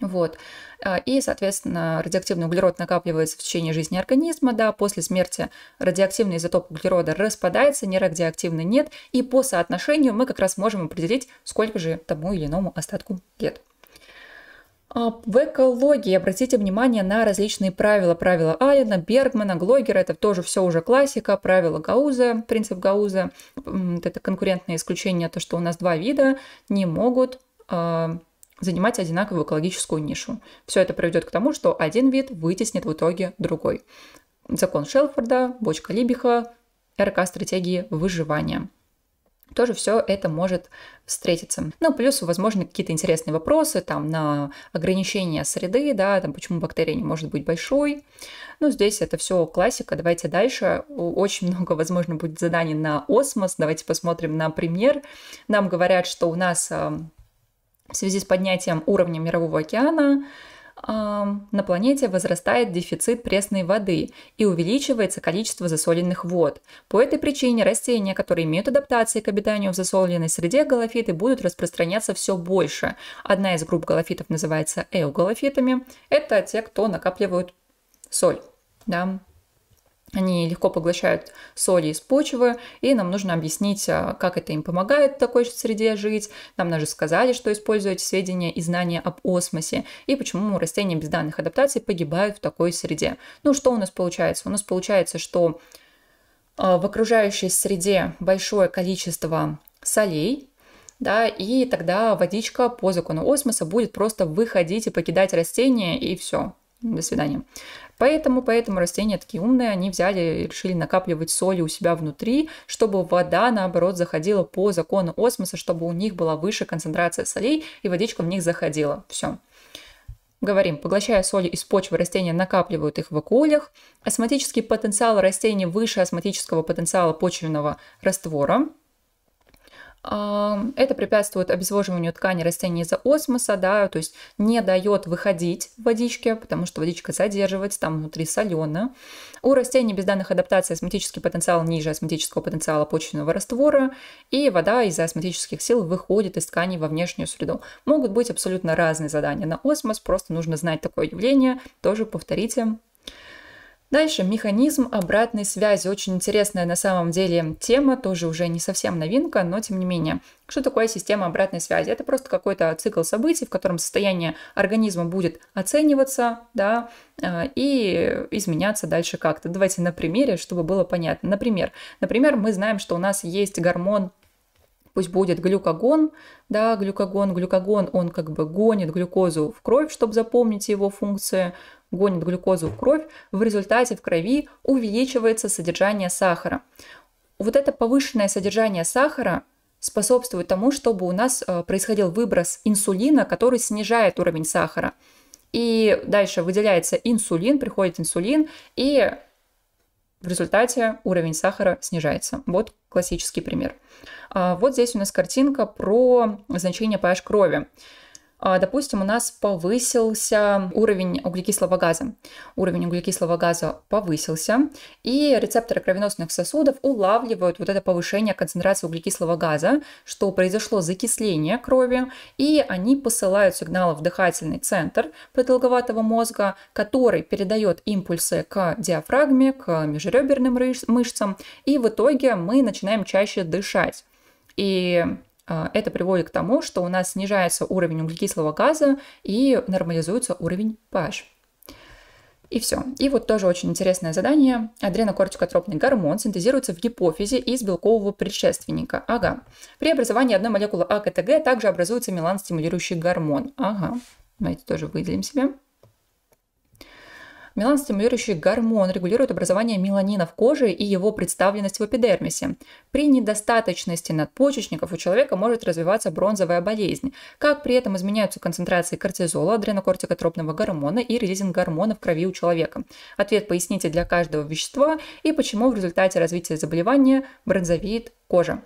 Вот. А, и, соответственно, радиоактивный углерод накапливается в течение жизни организма, да, после смерти радиоактивный изотоп углерода распадается, нерадиоактивный нет, и по соотношению мы как раз можем определить, сколько же тому или иному остатку лет. А, в экологии обратите внимание на различные правила. Правила Алина, Бергмана, Глогера, это тоже все уже классика. Правила Гауза, принцип Гауза, это конкурентное исключение, то, что у нас два вида не могут а, занимать одинаковую экологическую нишу. Все это приведет к тому, что один вид вытеснит в итоге другой. Закон Шелфорда, бочка Либиха, РК стратегии выживания тоже все это может встретиться. Ну, плюс, возможно, какие-то интересные вопросы там на ограничение среды, да, там почему бактерия не может быть большой. Ну, здесь это все классика. Давайте дальше. Очень много, возможно, будет заданий на осмос. Давайте посмотрим на пример. Нам говорят, что у нас эм, в связи с поднятием уровня Мирового океана а, на планете возрастает дефицит пресной воды и увеличивается количество засоленных вод. По этой причине растения, которые имеют адаптации к обитанию в засоленной среде, галофиты будут распространяться все больше. Одна из групп галофитов называется эугалофитами. Это те, кто накапливают соль. Да, они легко поглощают соли из почвы, и нам нужно объяснить, а, как это им помогает в такой среде жить. Нам даже сказали, что используют сведения и знания об осмосе, и почему растения без данных адаптаций погибают в такой среде. Ну, что у нас получается? У нас получается, что а, в окружающей среде большое количество солей, да, и тогда водичка по закону осмоса будет просто выходить и покидать растение, и все, до свидания. Поэтому, поэтому растения такие умные, они взяли и решили накапливать соли у себя внутри, чтобы вода, наоборот, заходила по закону осмоса, чтобы у них была выше концентрация солей, и водичка в них заходила. Все. Говорим, поглощая соли из почвы, растения накапливают их в акулях. Астматический потенциал растения выше астматического потенциала почвенного раствора – это препятствует обезвоживанию ткани растений из-за осмоса, да, то есть не дает выходить водичке, потому что водичка задерживается, там внутри солено. У растений без данных адаптаций осмотический потенциал ниже осмотического потенциала почвенного раствора, и вода из-за осмотических сил выходит из тканей во внешнюю среду. Могут быть абсолютно разные задания на осмос, просто нужно знать такое явление, тоже повторите Дальше механизм обратной связи. Очень интересная на самом деле тема, тоже уже не совсем новинка, но тем не менее. Что такое система обратной связи? Это просто какой-то цикл событий, в котором состояние организма будет оцениваться, да, э, и изменяться дальше как-то. Давайте на примере, чтобы было понятно. Например, например, мы знаем, что у нас есть гормон пусть будет глюкогон, да, глюкогон, глюкогон, он как бы гонит глюкозу в кровь, чтобы запомнить его функцию гонит глюкозу в кровь, в результате в крови увеличивается содержание сахара. Вот это повышенное содержание сахара способствует тому, чтобы у нас э, происходил выброс инсулина, который снижает уровень сахара. И дальше выделяется инсулин, приходит инсулин, и в результате уровень сахара снижается. Вот классический пример. А, вот здесь у нас картинка про значение pH крови. А, допустим, у нас повысился уровень углекислого газа. Уровень углекислого газа повысился, и рецепторы кровеносных сосудов улавливают вот это повышение концентрации углекислого газа, что произошло закисление крови, и они посылают сигналы в дыхательный центр продолговатого мозга, который передает импульсы к диафрагме, к межреберным мышцам, и в итоге мы начинаем чаще дышать. И а, это приводит к тому, что у нас снижается уровень углекислого газа и нормализуется уровень pH. И все. И вот тоже очень интересное задание. Адренокортикотропный гормон синтезируется в гипофизе из белкового предшественника. Ага. При образовании одной молекулы АКТГ также образуется меланстимулирующий гормон. Ага. Давайте тоже выделим себе. Меланостимулирующий гормон регулирует образование меланина в коже и его представленность в эпидермисе. При недостаточности надпочечников у человека может развиваться бронзовая болезнь. Как при этом изменяются концентрации кортизола, адренокортикотропного гормона и релизинг гормона в крови у человека? Ответ поясните для каждого вещества и почему в результате развития заболевания бронзовеет кожа.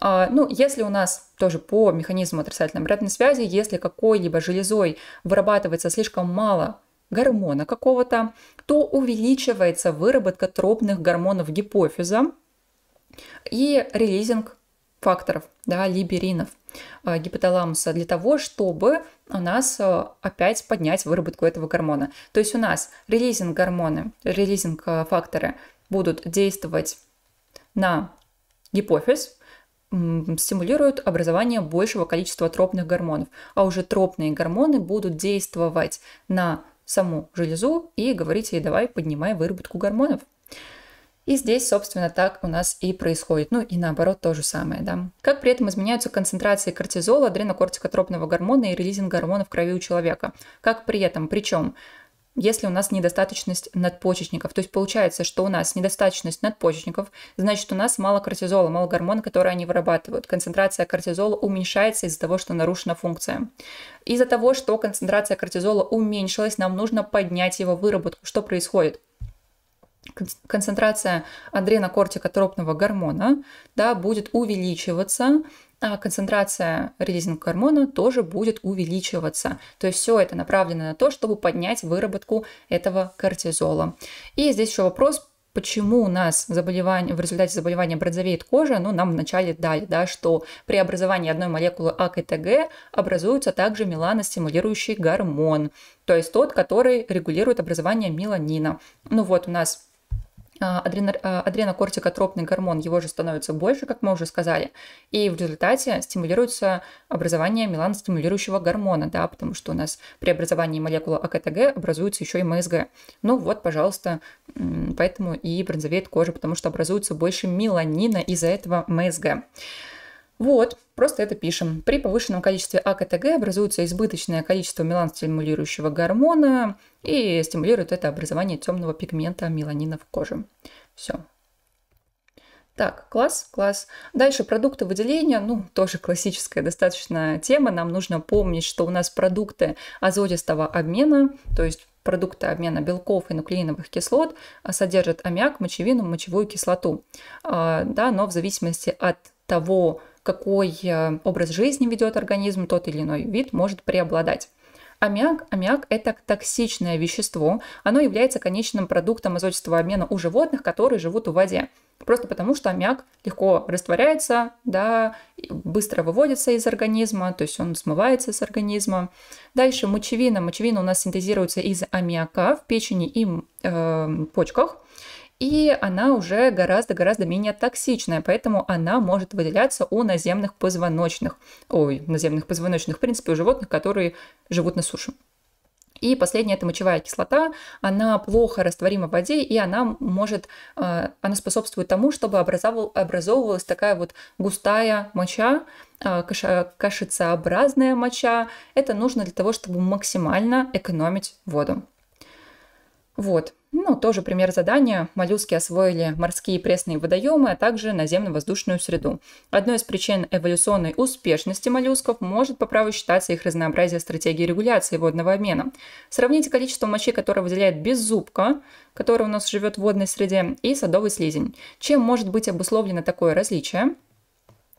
А, ну, если у нас тоже по механизму отрицательной обратной связи, если какой-либо железой вырабатывается слишком мало гормона какого-то, то увеличивается выработка тропных гормонов гипофиза и релизинг факторов, да, либеринов а, гипоталамуса для того, чтобы у нас а, опять поднять выработку этого гормона. То есть у нас релизинг гормоны, релизинг а, факторы будут действовать на гипофиз, стимулируют образование большего количества тропных гормонов, а уже тропные гормоны будут действовать на саму железу и говорите ей давай поднимай выработку гормонов. И здесь, собственно, так у нас и происходит. Ну и наоборот то же самое, да. Как при этом изменяются концентрации кортизола, адренокортикотропного гормона и релизинг гормона в крови у человека? Как при этом? Причем если у нас недостаточность надпочечников. То есть получается, что у нас недостаточность надпочечников, значит у нас мало кортизола, мало гормона, который они вырабатывают. Концентрация кортизола уменьшается из-за того, что нарушена функция. Из-за того, что концентрация кортизола уменьшилась, нам нужно поднять его выработку. Что происходит? концентрация адренокортикотропного гормона да, будет увеличиваться, а концентрация релизинг гормона тоже будет увеличиваться. То есть все это направлено на то, чтобы поднять выработку этого кортизола. И здесь еще вопрос, почему у нас заболевание, в результате заболевания бронзовеет кожа, ну, нам вначале дали, да, что при образовании одной молекулы АКТГ образуется также меланостимулирующий гормон, то есть тот, который регулирует образование меланина. Ну вот у нас а, адренор, а, адренокортикотропный гормон, его же становится больше, как мы уже сказали, и в результате стимулируется образование меланостимулирующего гормона, да, потому что у нас при образовании молекулы АКТГ образуется еще и МСГ. Ну вот, пожалуйста, поэтому и бронзовеет кожа, потому что образуется больше меланина из-за этого МСГ. Вот, просто это пишем. При повышенном количестве АКТГ образуется избыточное количество меланстимулирующего гормона и стимулирует это образование темного пигмента меланина в коже. Все. Так, класс, класс. Дальше продукты выделения, ну, тоже классическая достаточно тема. Нам нужно помнить, что у нас продукты азотистого обмена, то есть продукты обмена белков и нуклеиновых кислот а содержат аммиак, мочевину, мочевую кислоту. А, да, но в зависимости от того, какой э, образ жизни ведет организм, тот или иной вид может преобладать. Аммиак. Аммиак – это токсичное вещество. Оно является конечным продуктом азотистого обмена у животных, которые живут в воде. Просто потому, что аммиак легко растворяется, да, быстро выводится из организма, то есть он смывается с организма. Дальше мочевина. Мочевина у нас синтезируется из аммиака в печени и э, почках и она уже гораздо-гораздо менее токсичная, поэтому она может выделяться у наземных позвоночных, ой, наземных позвоночных, в принципе, у животных, которые живут на суше. И последняя – это мочевая кислота. Она плохо растворима в воде, и она может, э, она способствует тому, чтобы образовывалась такая вот густая моча, э, кашицеобразная моча. Это нужно для того, чтобы максимально экономить воду. Вот. Ну, тоже пример задания. Моллюски освоили морские пресные водоемы, а также наземно-воздушную среду. Одной из причин эволюционной успешности моллюсков может по праву считаться их разнообразие стратегии регуляции водного обмена. Сравните количество мочи, которое выделяет беззубка, которая у нас живет в водной среде, и садовый слизень. Чем может быть обусловлено такое различие?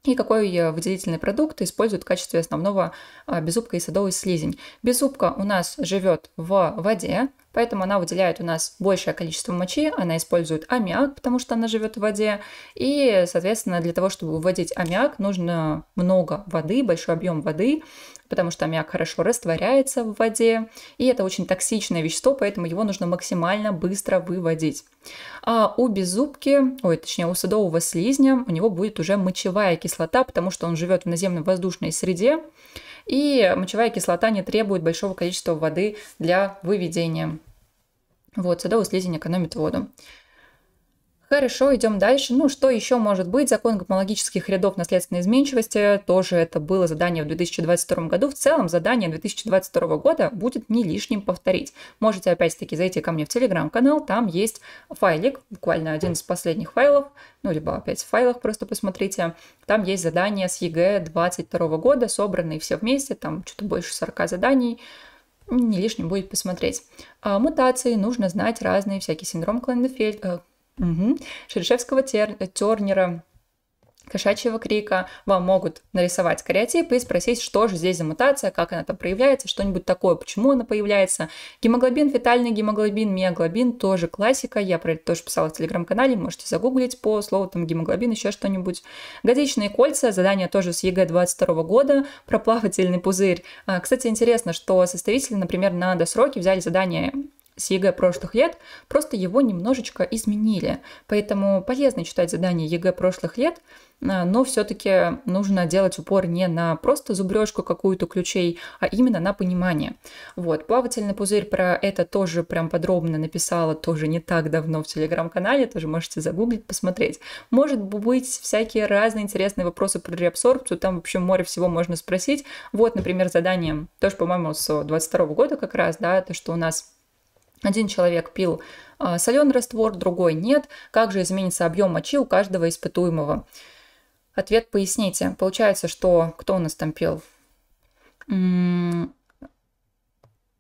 и какой э, выделительный продукт используют в качестве основного а, беззубка и садовый слизень. Беззубка у нас живет в воде, поэтому она выделяет у нас большее количество мочи, она использует аммиак, потому что она живет в воде, и, соответственно, для того, чтобы выводить аммиак, нужно много воды, большой объем воды, потому что аммиак хорошо растворяется в воде, и это очень токсичное вещество, поэтому его нужно максимально быстро выводить. А у беззубки, ой, точнее, у садового слизня, у него будет уже мочевая кислота, потому что он живет в наземно-воздушной среде, и мочевая кислота не требует большого количества воды для выведения. Вот, садовые слизень экономит воду. Хорошо, идем дальше. Ну, что еще может быть? Закон гомологических рядов наследственной изменчивости. Тоже это было задание в 2022 году. В целом, задание 2022 года будет не лишним повторить. Можете, опять-таки, зайти ко мне в телеграм-канал. Там есть файлик, буквально один из последних файлов. Ну, либо опять в файлах просто посмотрите. Там есть задание с ЕГЭ 2022 года, собранные все вместе. Там что-то больше 40 заданий не лишним будет посмотреть. А мутации нужно знать разные, всякие синдром Кленнефельда, э, Угу. Шерешевского тер... Тернера, кошачьего крика, вам могут нарисовать кариотип и спросить, что же здесь за мутация, как она там проявляется, что-нибудь такое, почему она появляется. Гемоглобин, фетальный гемоглобин, миоглобин, тоже классика, я про это тоже писала в телеграм-канале, можете загуглить по слову там гемоглобин, еще что-нибудь. Годичные кольца, задание тоже с ЕГЭ 22 года, про плавательный пузырь. А, кстати, интересно, что составители, например, на досроке взяли задание с ЕГЭ прошлых лет, просто его немножечко изменили. Поэтому полезно читать задания ЕГЭ прошлых лет, э, но все-таки нужно делать упор не на просто зубрежку какую-то ключей, а именно на понимание. Вот, плавательный пузырь про это тоже прям подробно написала, тоже не так давно в телеграм-канале, тоже можете загуглить, посмотреть. Может быть, всякие разные интересные вопросы про реабсорбцию, там вообще море всего можно спросить. Вот, например, задание, тоже, по-моему, с 22 года как раз, да, то, что у нас один человек пил а, соленый раствор, другой нет. Как же изменится объем мочи у каждого испытуемого? Ответ поясните. Получается, что кто у нас там пил?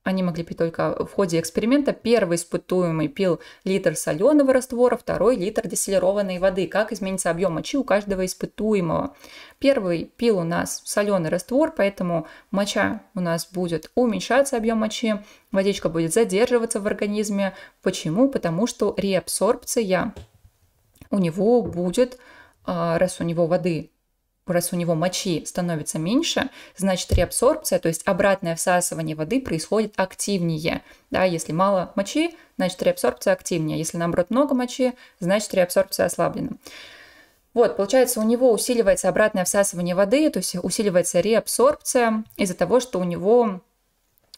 Они могли пить только в ходе эксперимента. Первый испытуемый пил литр соленого раствора, второй литр дистиллированной воды. Как изменится объем мочи у каждого испытуемого? Первый пил у нас соленый раствор, поэтому моча у нас будет уменьшаться объем мочи, водичка будет задерживаться в организме. Почему? Потому что реабсорбция у него будет, а, раз у него воды раз у него мочи становится меньше, значит реабсорбция, то есть обратное всасывание воды происходит активнее. Да, если мало мочи, значит реабсорбция активнее. Если наоборот много мочи, значит реабсорбция ослаблена. Вот, получается, у него усиливается обратное всасывание воды, то есть усиливается реабсорбция из-за того, что у него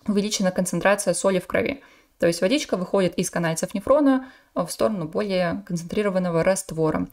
увеличена концентрация соли в крови. То есть водичка выходит из канальцев нефрона в сторону более концентрированного раствора.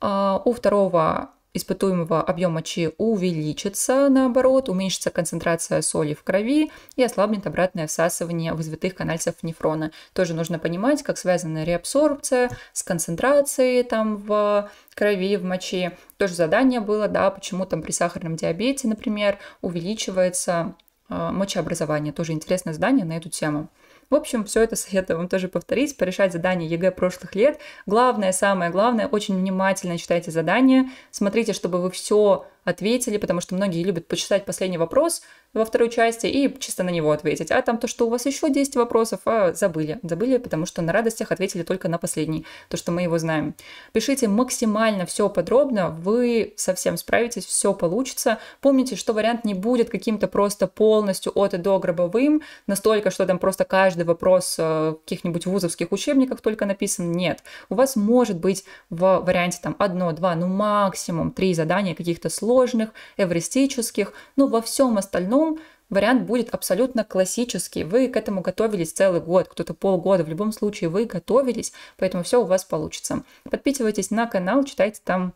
А, у второго испытуемого объема мочи увеличится, наоборот, уменьшится концентрация соли в крови и ослабнет обратное всасывание вызвитых канальцев нефрона. Тоже нужно понимать, как связана реабсорбция с концентрацией там в крови, в моче. Тоже задание было, да, почему там при сахарном диабете, например, увеличивается а, мочеобразование. Тоже интересное задание на эту тему. В общем, все это советую вам тоже повторить, порешать задания ЕГЭ прошлых лет. Главное, самое главное, очень внимательно читайте задания, смотрите, чтобы вы все ответили, потому что многие любят почитать последний вопрос во второй части и чисто на него ответить. А там то, что у вас еще 10 вопросов, а забыли. Забыли, потому что на радостях ответили только на последний, то, что мы его знаем. Пишите максимально все подробно, вы совсем справитесь, все получится. Помните, что вариант не будет каким-то просто полностью от и до гробовым, настолько, что там просто каждый вопрос э, в каких-нибудь вузовских учебниках только написан. Нет. У вас может быть в варианте там одно, два, ну максимум три задания каких-то слов, сложных, эвристических, но во всем остальном вариант будет абсолютно классический. Вы к этому готовились целый год, кто-то полгода. В любом случае вы готовились, поэтому все у вас получится. Подписывайтесь на канал, читайте там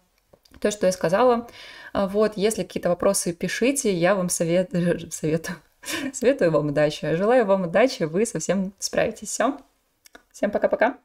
то, что я сказала. А вот, если какие-то вопросы, пишите, я вам совет... советую. Советую вам удачи. Желаю вам удачи, вы совсем справитесь. Все. Всем пока-пока.